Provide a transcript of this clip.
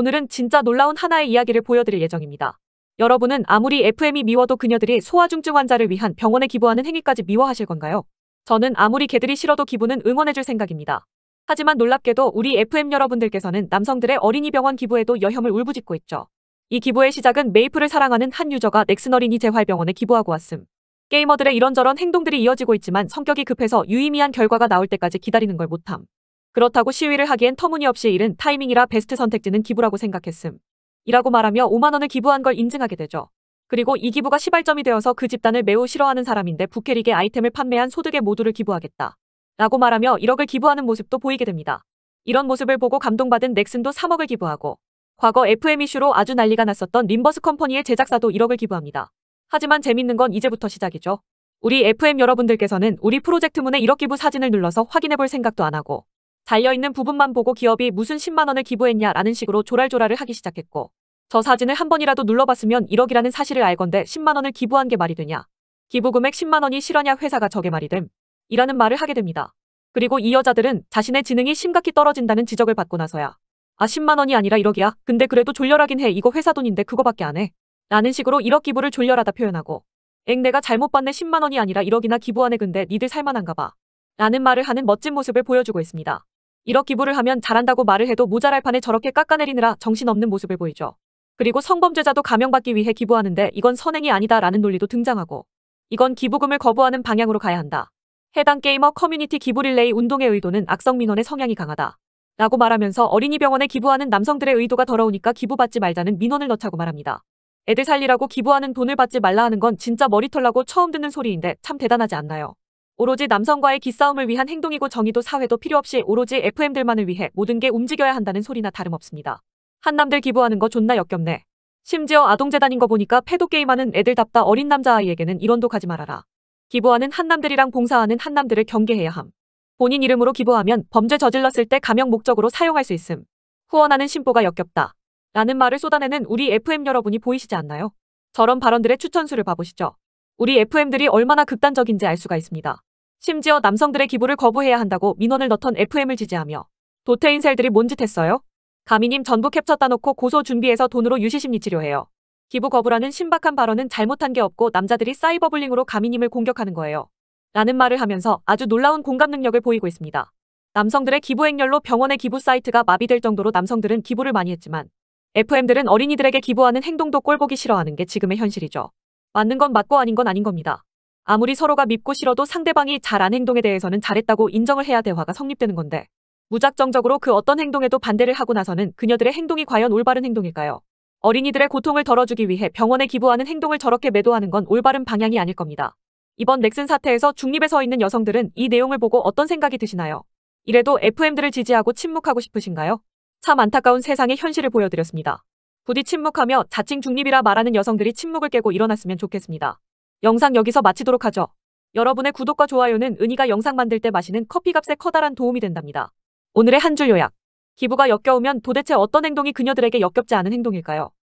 오늘은 진짜 놀라운 하나의 이야기를 보여드릴 예정입니다. 여러분은 아무리 FM이 미워도 그녀들이 소아중증 환자를 위한 병원에 기부하는 행위까지 미워하실 건가요? 저는 아무리 개들이 싫어도 기부는 응원해줄 생각입니다. 하지만 놀랍게도 우리 FM 여러분들께서는 남성들의 어린이 병원 기부에도 여혐을 울부짖고 있죠. 이 기부의 시작은 메이플을 사랑하는 한 유저가 넥슨 어린이 재활병원에 기부하고 왔음. 게이머들의 이런저런 행동들이 이어지고 있지만 성격이 급해서 유의미한 결과가 나올 때까지 기다리는 걸 못함. 그렇다고 시위를 하기엔 터무니없이 이른 타이밍이라 베스트 선택지는 기부라고 생각했음. 이라고 말하며 5만 원을 기부한 걸 인증하게 되죠. 그리고 이 기부가 시발점이 되어서 그 집단을 매우 싫어하는 사람인데 부캐릭의 아이템을 판매한 소득의 모두를 기부하겠다. 라고 말하며 1억을 기부하는 모습도 보이게 됩니다. 이런 모습을 보고 감동받은 넥슨도 3억을 기부하고 과거 FM 이슈로 아주 난리가 났었던 림버스 컴퍼니의 제작사도 1억을 기부합니다. 하지만 재밌는 건 이제부터 시작이죠. 우리 FM 여러분들께서는 우리 프로젝트문에 1억 기부 사진을 눌러서 확인해 볼 생각도 안 하고 달려있는 부분만 보고 기업이 무슨 10만원을 기부했냐라는 식으로 조랄조랄을 하기 시작했고 저 사진을 한 번이라도 눌러봤으면 1억이라는 사실을 알건데 10만원을 기부한 게 말이 되냐. 기부 금액 10만원이 실화냐 회사가 저게 말이 됨. 이라는 말을 하게 됩니다. 그리고 이 여자들은 자신의 지능이 심각히 떨어진다는 지적을 받고 나서야 아 10만원이 아니라 1억이야. 근데 그래도 졸렬하긴 해. 이거 회사 돈인데 그거밖에 안 해. 라는 식으로 1억 기부를 졸렬하다 표현하고 엥 내가 잘못 봤네 10만원이 아니라 1억이나 기부하네 근데 니들 살만한가 봐. 라는 말을 하는 멋진 모습을 보여주고 있습니다. 1억 기부를 하면 잘한다고 말을 해도 모자랄 판에 저렇게 깎아내리느라 정신없는 모습을 보이죠. 그리고 성범죄자도 감형받기 위해 기부하는데 이건 선행이 아니다라는 논리도 등장하고 이건 기부금을 거부하는 방향으로 가야 한다. 해당 게이머 커뮤니티 기부 릴레이 운동의 의도는 악성 민원의 성향이 강하다. 라고 말하면서 어린이 병원에 기부하는 남성들의 의도가 더러우니까 기부받지 말자는 민원을 넣자고 말합니다. 애들 살리라고 기부하는 돈을 받지 말라 하는 건 진짜 머리털 나고 처음 듣는 소리인데 참 대단하지 않나요? 오로지 남성과의 기싸움을 위한 행동이고 정의도 사회도 필요 없이 오로지 FM들만을 위해 모든 게 움직여야 한다는 소리나 다름없습니다. 한남들 기부하는 거 존나 역겹네. 심지어 아동재단인 거 보니까 패도 게임하는 애들답다 어린 남자아이에게는 이런도 가지 말아라. 기부하는 한남들이랑 봉사하는 한남들을 경계해야 함. 본인 이름으로 기부하면 범죄 저질렀을 때 감형 목적으로 사용할 수 있음. 후원하는 신보가 역겹다. 라는 말을 쏟아내는 우리 FM 여러분이 보이시지 않나요? 저런 발언들의 추천수를 봐보시죠. 우리 FM들이 얼마나 극단적인지 알 수가 있습니다. 심지어 남성들의 기부를 거부해야 한다고 민원을 넣던 FM을 지지하며 도태인 셀들이 뭔짓 했어요? 가미님 전부 캡처 따놓고 고소 준비해서 돈으로 유시심리 치료해요. 기부 거부라는 신박한 발언은 잘못한 게 없고 남자들이 사이버블링으로 가미님을 공격하는 거예요. 라는 말을 하면서 아주 놀라운 공감 능력을 보이고 있습니다. 남성들의 기부 행렬로 병원의 기부 사이트가 마비될 정도로 남성들은 기부를 많이 했지만 FM들은 어린이들에게 기부하는 행동도 꼴보기 싫어하는 게 지금의 현실이죠. 맞는 건 맞고 아닌 건 아닌 겁니다. 아무리 서로가 밉고 싫어도 상대방이 잘한 행동에 대해서는 잘했다고 인정을 해야 대화가 성립되는 건데 무작정적으로 그 어떤 행동에도 반대를 하고 나서는 그녀들의 행동이 과연 올바른 행동일까요? 어린이들의 고통을 덜어주기 위해 병원에 기부하는 행동을 저렇게 매도하는 건 올바른 방향이 아닐 겁니다. 이번 넥슨 사태에서 중립에 서 있는 여성들은 이 내용을 보고 어떤 생각이 드시나요? 이래도 FM들을 지지하고 침묵하고 싶으신가요? 참 안타까운 세상의 현실을 보여드렸습니다. 부디 침묵하며 자칭 중립이라 말하는 여성들이 침묵을 깨고 일어났으면 좋겠습니다. 영상 여기서 마치도록 하죠. 여러분의 구독과 좋아요는 은희가 영상 만들 때 마시는 커피값에 커다란 도움이 된답니다. 오늘의 한 줄 요약. 기부가 역겨우면 도대체 어떤 행동이 그녀들에게 역겹지 않은 행동일까요?